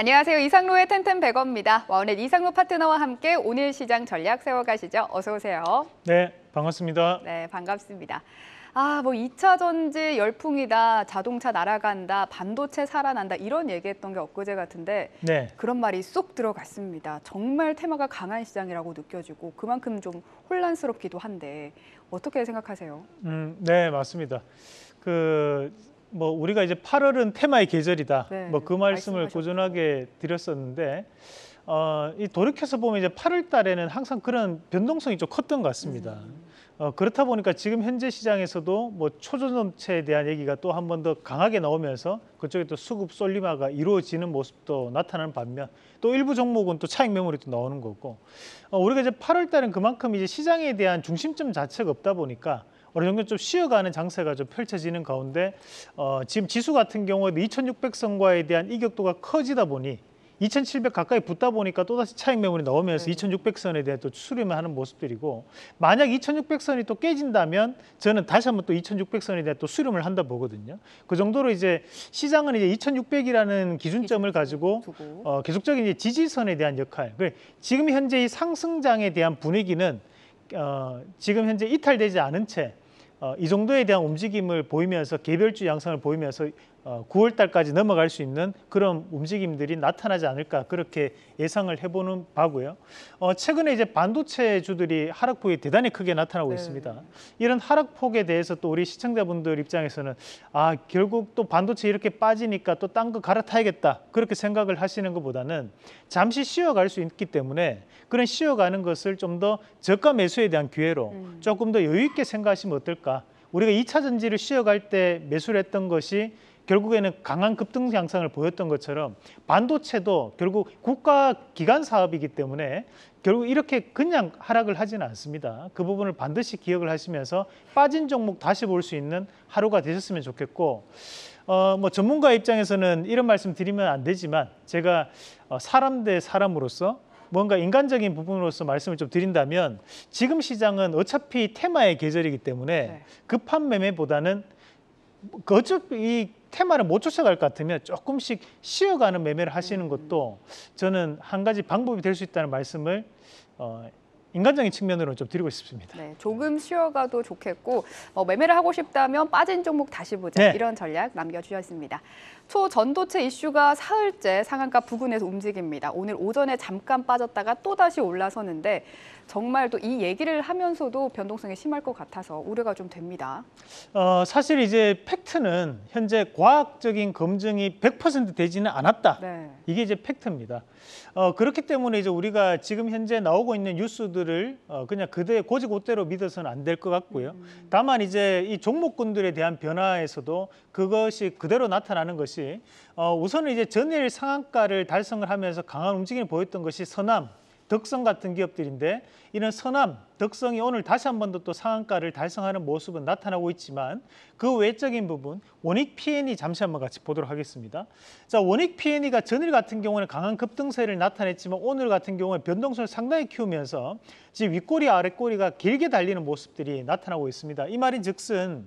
안녕하세요. 이상로의 텐텐 백어입니다. 와우넷 이상로 파트너와 함께 오늘 시장 전략 세워가시죠. 어서 오세요. 네, 반갑습니다. 네, 반갑습니다. 아, 뭐 2차 전지 열풍이다, 자동차 날아간다, 반도체 살아난다 이런 얘기했던 게 엊그제 같은데 네. 그런 말이 쏙 들어갔습니다. 정말 테마가 강한 시장이라고 느껴지고 그만큼 좀 혼란스럽기도 한데 어떻게 생각하세요? 음, 네, 맞습니다. 그뭐 우리가 이제 8월은 테마의 계절이다. 네, 뭐그 말씀을 말씀하셨죠. 고전하게 드렸었는데 어, 이 돌이켜서 보면 이제 8월 달에는 항상 그런 변동성이 좀 컸던 것 같습니다. 음. 어, 그렇다 보니까 지금 현재 시장에서도 뭐 초전업체에 대한 얘기가 또 한 번 더 강하게 나오면서 그쪽에 또 수급 쏠림화가 이루어지는 모습도 나타나는 반면 또 일부 종목은 또 차익 매물이 또 나오는 거고 어, 우리가 이제 8월 달은 그만큼 이제 시장에 대한 중심점 자체가 없다 보니까 어느 정도 좀 쉬어가는 장세가 좀 펼쳐지는 가운데 어, 지금 지수 같은 경우에도 2,600선과에 대한 이격도가 커지다 보니 2,700 가까이 붙다 보니까 또다시 차익 매물이 나오면서 네. 2,600선에 대한또 수렴을 하는 모습들이고 만약 2,600선이 또 깨진다면 저는 다시 한번 또 2,600선에 대한또 수렴을 한다 보거든요. 그 정도로 이제 시장은 이제 2,600이라는 기준점을 가지고 고 어, 계속적인 이제 지지선에 대한 역할. 그래, 지금 현재 이 상승장에 대한 분위기는 어, 지금 현재 이탈되지 않은 채 어, 이 정도에 대한 움직임을 보이면서 개별주 양상을 보이면서 9월 어, 달까지 넘어갈 수 있는 그런 움직임들이 나타나지 않을까 그렇게 예상을 해보는 바고요. 어, 최근에 이제 반도체 주들이 하락폭이 대단히 크게 나타나고 네. 있습니다. 이런 하락폭에 대해서 또 우리 시청자분들 입장에서는 아 결국 또 반도체 이렇게 빠지니까 또 딴 거 갈아타야겠다 그렇게 생각을 하시는 것보다는 잠시 쉬어갈 수 있기 때문에 그런 쉬어가는 것을 좀 더 저가 매수에 대한 기회로 음. 조금 더 여유 있게 생각하시면 어떨까. 우리가 2차 전지를 쉬어갈 때 매수를 했던 것이 결국에는 강한 급등 양상을 보였던 것처럼 반도체도 결국 국가 기관 사업이기 때문에 결국 이렇게 그냥 하락을 하지는 않습니다. 그 부분을 반드시 기억을 하시면서 빠진 종목 다시 볼 수 있는 하루가 되셨으면 좋겠고 어, 뭐 전문가 입장에서는 이런 말씀 드리면 안 되지만 제가 어, 사람 대 사람으로서 뭔가 인간적인 부분으로서 말씀을 좀 드린다면 지금 시장은 어차피 테마의 계절이기 때문에 네. 급한 매매보다는 그 어차피 이 테마를 못 쫓아갈 것 같으면 조금씩 쉬어가는 매매를 하시는 음. 것도 저는 한 가지 방법이 될 수 있다는 말씀을 어, 인간적인 측면으로 좀 드리고 싶습니다. 네, 조금 쉬어가도 좋겠고 어, 매매를 하고 싶다면 빠진 종목 다시 보자 네. 이런 전략 남겨주셨습니다. 초전도체 이슈가 사흘째 상한가 부근에서 움직입니다. 오늘 오전에 잠깐 빠졌다가 또다시 올라서는데 정말 또 이 얘기를 하면서도 변동성이 심할 것 같아서 우려가 좀 됩니다. 어, 사실 이제 팩트는 현재 과학적인 검증이 100% 되지는 않았다. 네. 이게 이제 팩트입니다. 어, 그렇기 때문에 이제 우리가 지금 현재 나오고 있는 뉴스들을 어, 그냥 그대 고지고대로 믿어서는 안 될 것 같고요. 음. 다만 이제 이 종목군들에 대한 변화에서도 그것이 그대로 나타나는 것이 어, 우선은 이제 전일 상한가를 달성을 하면서 강한 움직임을 보였던 것이 서남 덕성 같은 기업들인데 이런 선암, 덕성이 오늘 다시 한 번 더 또 상한가를 달성하는 모습은 나타나고 있지만 그 외적인 부분 원익 PNE 잠시 한번 같이 보도록 하겠습니다. 자, 원익 PNE가 전일 같은 경우는 강한 급등세를 나타냈지만 오늘 같은 경우에 변동성을 상당히 키우면서 지금 윗꼬리 아랫꼬리가 길게 달리는 모습들이 나타나고 있습니다. 이 말인 즉슨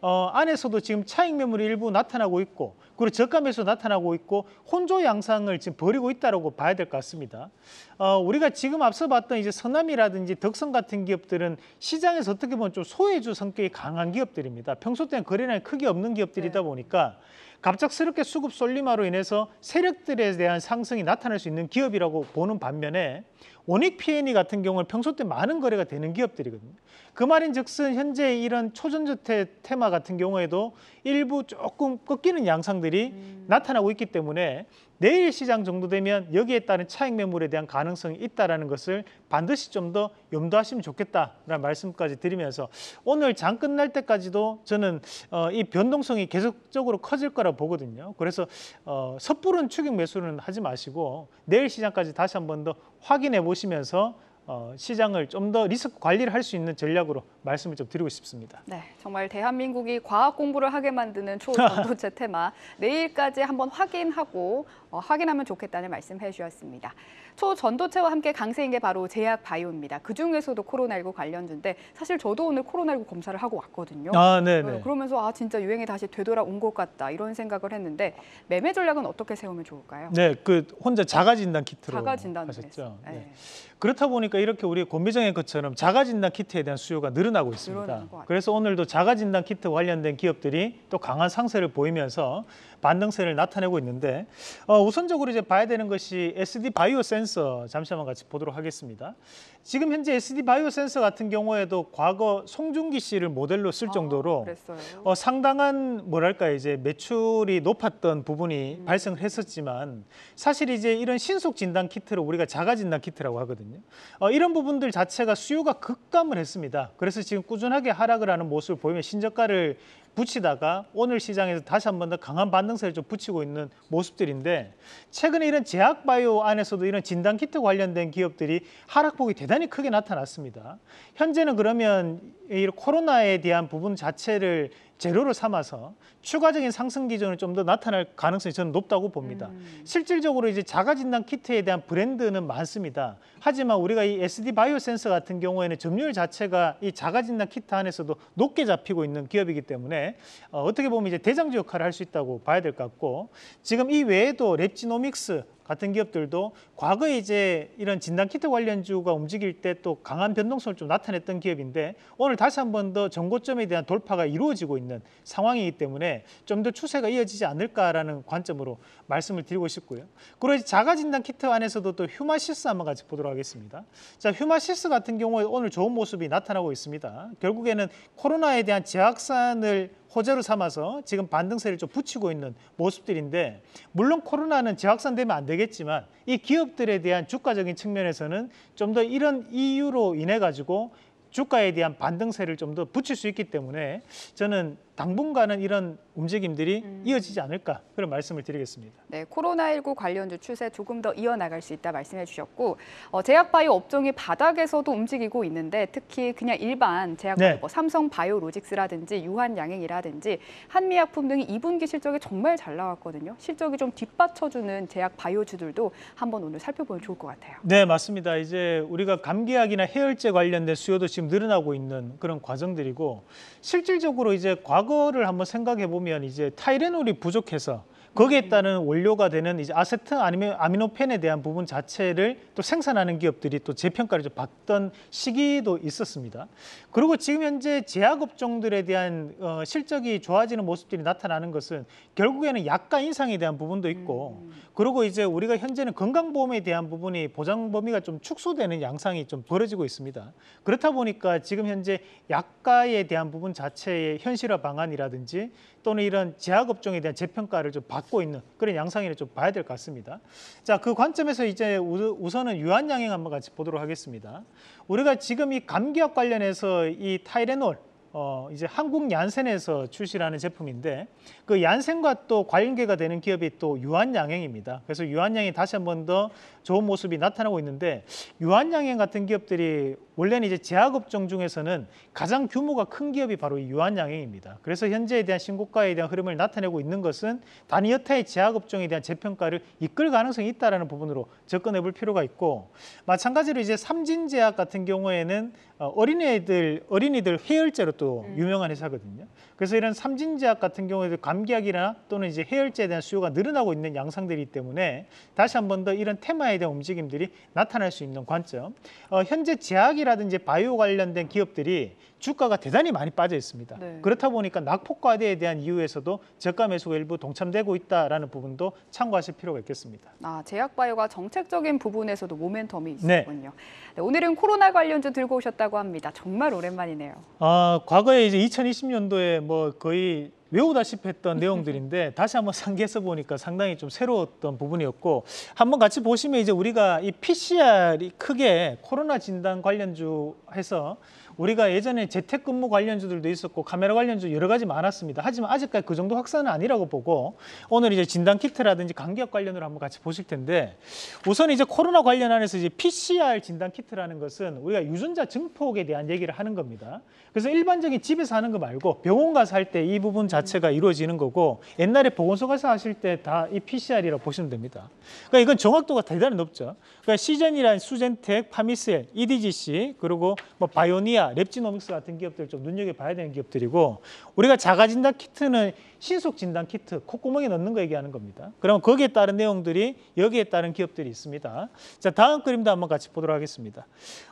어, 안에서도 지금 차익 매물이 일부 나타나고 있고 그리고 저가 매수 나타나고 있고 혼조 양상을 지금 벌이고 있다라고 봐야 될 것 같습니다. 어, 우리가 지금 앞서 봤던 이제 서남이라든지 덕성 같은 기업들은 시장에서 어떻게 보면 좀 소외주 성격이 강한 기업들입니다. 평소 때는 거래량이 크게 없는 기업들이다 네. 보니까 갑작스럽게 수급 쏠림화로 인해서 세력들에 대한 상승이 나타날 수 있는 기업이라고 보는 반면에 원익 P&E 같은 경우는 평소 때 많은 거래가 되는 기업들이거든요. 그 말인즉슨 현재 이런 초전저태 테마 같은 경우에도 일부 조금 꺾이는 양상들 현상들이 음. 나타나고 있기 때문에 내일 시장 정도 되면 여기에 따른 차익 매물에 대한 가능성이 있다라는 것을 반드시 좀 더 염두하시면 좋겠다라는 말씀까지 드리면서 오늘 장 끝날 때까지도 저는 어, 이 변동성이 계속적으로 커질 거라 보거든요. 그래서 어, 섣부른 추격 매수는 하지 마시고 내일 시장까지 다시 한 번 더 확인해 보시면서 어, 시장을 좀 더 리스크 관리를 할 수 있는 전략으로 말씀을 좀 드리고 싶습니다. 네, 정말 대한민국이 과학 공부를 하게 만드는 초전도체 테마 내일까지 한번 확인하고 어, 확인하면 좋겠다는 말씀해 주셨습니다. 초전도체와 함께 강세인 게 바로 제약 바이오입니다. 그중에서도 코로나19 관련주인데 사실 저도 오늘 코로나19 검사를 하고 왔거든요. 아, 네, 네. 어, 그러면서 아 진짜 유행이 다시 되돌아온 것 같다 이런 생각을 했는데 매매 전략은 어떻게 세우면 좋을까요? 네, 그 혼자 자가 진단 키트로 자가 진단 하셨죠. 네. 네. 그렇다 보니까 보니까 그러니까 이렇게 우리 곤비정 의것처럼 자가진단 키트에 대한 수요가 늘어나고 있습니다. 그래서 오늘도 자가진단 키트 관련된 기업들이 또 강한 상세를 보이면서 반등세를 나타내고 있는데 어, 우선적으로 이제 봐야 되는 것이 SD 바이오 센서 잠시만 같이 보도록 하겠습니다. 지금 현재 SD 바이오 센서 같은 경우에도 과거 송중기 씨를 모델로 쓸 아, 정도로 아, 어, 상당한 뭐랄까 이제 매출이 높았던 부분이 음. 발생했었지만 사실 이제 이런 신속 진단 키트를 우리가 자가 진단 키트라고 하거든요. 어, 어, 이런 부분들 자체가 수요가 급감을 했습니다. 그래서 지금 꾸준하게 하락을 하는 모습을 보이면 신저가를 붙이다가 오늘 시장에서 다시 한번 더 강한 반등세를 좀 붙이고 있는 모습들인데 최근에 이런 제약바이오 안에서도 이런 진단키트 관련된 기업들이 하락폭이 대단히 크게 나타났습니다. 현재는 그러면 이 코로나에 대한 부분 자체를 재료를 삼아서 추가적인 상승 기준을좀 더 나타날 가능성이 저는 높다고 봅니다. 음. 실질적으로 이제 자가 진단 키트에 대한 브랜드는 많습니다. 하지만 우리가 이 SD 바이오 센서 같은 경우에는 점유율 자체가 이 자가 진단 키트 안에서도 높게 잡히고 있는 기업이기 때문에 어, 어떻게 보면 이제 대장주 역할을 할 수 있다고 봐야 될 것 같고 지금 이 외에도 랩지노믹스 같은 기업들도 과거에 이제 이런 진단키트 관련주가 움직일 때 또 강한 변동성을 좀 나타냈던 기업인데 오늘 다시 한번더정고점에 대한 돌파가 이루어지고 있는 상황이기 때문에 좀 더 추세가 이어지지 않을까라는 관점으로 말씀을 드리고 싶고요. 그리고 자가진단키트 안에서도 또 휴마시스 한번 같이 보도록 하겠습니다. 자, 휴마시스 같은 경우에 오늘 좋은 모습이 나타나고 있습니다. 결국에는 코로나에 대한 재확산을 호재로 삼아서 지금 반등세를 좀 붙이고 있는 모습들인데 물론 코로나는 재확산되면 안 되겠지만 이 기업들에 대한 주가적인 측면에서는 좀 더 이런 이유로 인해 가지고 주가에 대한 반등세를 좀 더 붙일 수 있기 때문에 저는 당분간은 이런 움직임들이 음. 이어지지 않을까 그런 말씀을 드리겠습니다. 네, 코로나19 관련주 추세 조금 더 이어나갈 수 있다 말씀해 주셨고 어, 제약바이오 업종이 바닥에서도 움직이고 있는데 특히 그냥 일반 제약 네. 뭐 삼성바이오로직스라든지 유한양행이라든지 한미약품 등이 2분기 실적이 정말 잘 나왔거든요. 실적이 좀 뒷받쳐주는 제약바이오주들도 한번 오늘 살펴보면 좋을 것 같아요. 네, 맞습니다. 이제 우리가 감기약이나 해열제 관련된 수요도 지금 늘어나고 있는 그런 과정들이고 실질적으로 이제 과거 과거를 한번 생각해 보면 이제 타이레놀이 부족해서 거기에 음. 따른 원료가 되는 이제 아세트 아니면 아미노펜에 대한 부분 자체를 또 생산하는 기업들이 또 재평가를 좀 받던 시기도 있었습니다. 그리고 지금 현재 제약업종들에 대한 어, 실적이 좋아지는 모습들이 나타나는 것은 결국에는 약가 인상에 대한 부분도 있고 음. 그리고 이제 우리가 현재는 건강보험에 대한 부분이 보장 범위가 좀 축소되는 양상이 좀 벌어지고 있습니다. 그렇다 보니까 지금 현재 약가에 대한 부분 자체의 현실화 방안이라든지 또는 이런 제약업종에 대한 재평가를 좀받 잡고 있는 그런 양상을 좀 봐야 될 것 같습니다. 자, 그 관점에서 이제 우선은 유한양행 한번 같이 보도록 하겠습니다. 우리가 지금 이 감기약 관련해서 이 타이레놀 어, 이제 한국 얀센에서 출시하는 제품인데 그 얀센과 또 관계가 되는 기업이 또 유한양행입니다. 그래서 유한양행 이 다시 한번 더 좋은 모습이 나타나고 있는데 유한양행 같은 기업들이 원래는 이제 제약업종 중에서는 가장 규모가 큰 기업이 바로 이 유한양행입니다. 그래서 현재에 대한 신고가에 대한 흐름을 나타내고 있는 것은 단위 여타의 제약업종에 대한 재평가를 이끌 가능성이 있다는 부분으로 접근해 볼 필요가 있고 마찬가지로 이제 삼진제약 같은 경우에는 어, 어린애들, 어린이들 해열제로 또 음. 유명한 회사거든요. 그래서 이런 삼진제약 같은 경우에도 감기약이나 또는 이제 해열제에 대한 수요가 늘어나고 있는 양상들이기 때문에 다시 한 번 더 이런 테마에 대한 움직임들이 나타날 수 있는 관점. 어, 현재 제약이 헬스라든지 바이오 관련된 기업들이 주가가 대단히 많이 빠져 있습니다. 네. 그렇다 보니까 낙폭과대에 대한 이유에서도 저가 매수가 일부 동참되고 있다라는 부분도 참고하실 필요가 있겠습니다. 아, 제약바이오가 정책적인 부분에서도 모멘텀이 네. 있었군요. 네. 네, 오늘은 코로나 관련주 들고 오셨다고 합니다. 정말 오랜만이네요. 아, 과거에 이제 2020년도에 뭐 거의 외우다시피 했던 내용들인데 다시 한번 상기해서 보니까 상당히 좀 새로웠던 부분이었고 한번 같이 보시면 이제 우리가 이 PCR이 크게 코로나 진단 관련주 해서 우리가 예전에 재택근무 관련주들도 있었고 카메라 관련주 여러 가지 많았습니다. 하지만 아직까지 그 정도 확산은 아니라고 보고 오늘 이제 진단 키트라든지 감기약 관련으로 한번 같이 보실 텐데 우선 이제 코로나 관련 안에서 이제 PCR 진단 키트라는 것은 우리가 유전자 증폭에 대한 얘기를 하는 겁니다. 그래서 일반적인 집에서 하는 거 말고 병원 가서 할 때 이 부분 자체가 이루어지는 거고 옛날에 보건소 가서 하실 때 다 이 PCR이라고 보시면 됩니다. 그러니까 이건 정확도가 대단히 높죠. 그러니까 시젠이란 수젠텍, 파미셀, EDGC 그리고 뭐 바이오니아 랩지노믹스 같은 기업들 좀 눈여겨봐야 되는 기업들이고 우리가 자가진단 키트는 신속진단 키트 콧구멍에 넣는 거 얘기하는 겁니다. 그러면 거기에 따른 내용들이 여기에 따른 기업들이 있습니다. 자 다음 그림도 한번 같이 보도록 하겠습니다.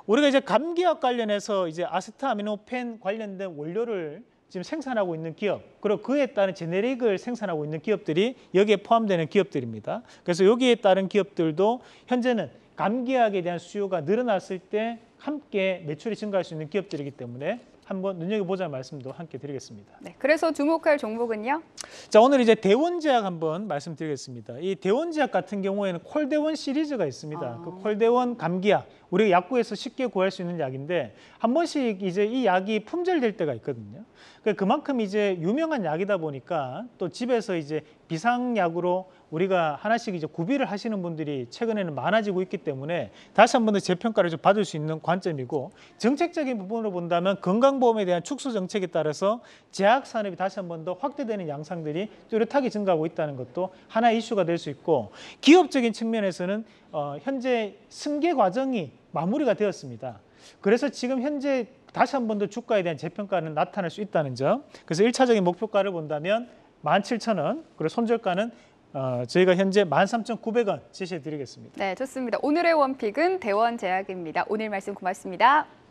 우리가 이제 감기약 관련해서 이제 아세트아미노펜 관련된 원료를 지금 생산하고 있는 기업 그리고 그에 따른 제네릭을 생산하고 있는 기업들이 여기에 포함되는 기업들입니다. 그래서 여기에 따른 기업들도 현재는 감기약에 대한 수요가 늘어났을 때 함께 매출이 증가할 수 있는 기업들이기 때문에 한번 눈여겨보자 말씀도 함께 드리겠습니다. 네, 그래서 주목할 종목은요? 자, 오늘 이제 대원제약 한번 말씀드리겠습니다. 이 대원제약 같은 경우에는 콜대원 시리즈가 있습니다. 아... 그 콜대원 감기약, 우리가 약국에서 쉽게 구할 수 있는 약인데 한 번씩 이제 이 약이 품절될 때가 있거든요. 그러니까 그만큼 이제 유명한 약이다 보니까 또 집에서 이제 비상약으로 우리가 하나씩 이제 구비를 하시는 분들이 최근에는 많아지고 있기 때문에 다시 한 번 더 재평가를 좀 받을 수 있는 관점이고 정책적인 부분으로 본다면 건강보험에 대한 축소 정책에 따라서 제약 산업이 다시 한 번 더 확대되는 양상들이 뚜렷하게 증가하고 있다는 것도 하나의 이슈가 될 수 있고 기업적인 측면에서는 어, 현재 승계 과정이 마무리가 되었습니다. 그래서 지금 현재 다시 한 번 더 주가에 대한 재평가는 나타날 수 있다는 점. 그래서 1차적인 목표가를 본다면 17,000원, 그리고 손절가는 어, 저희가 현재 13,900원 제시해 드리겠습니다. 네, 좋습니다. 오늘의 원픽은 대원제약입니다. 오늘 말씀 고맙습니다.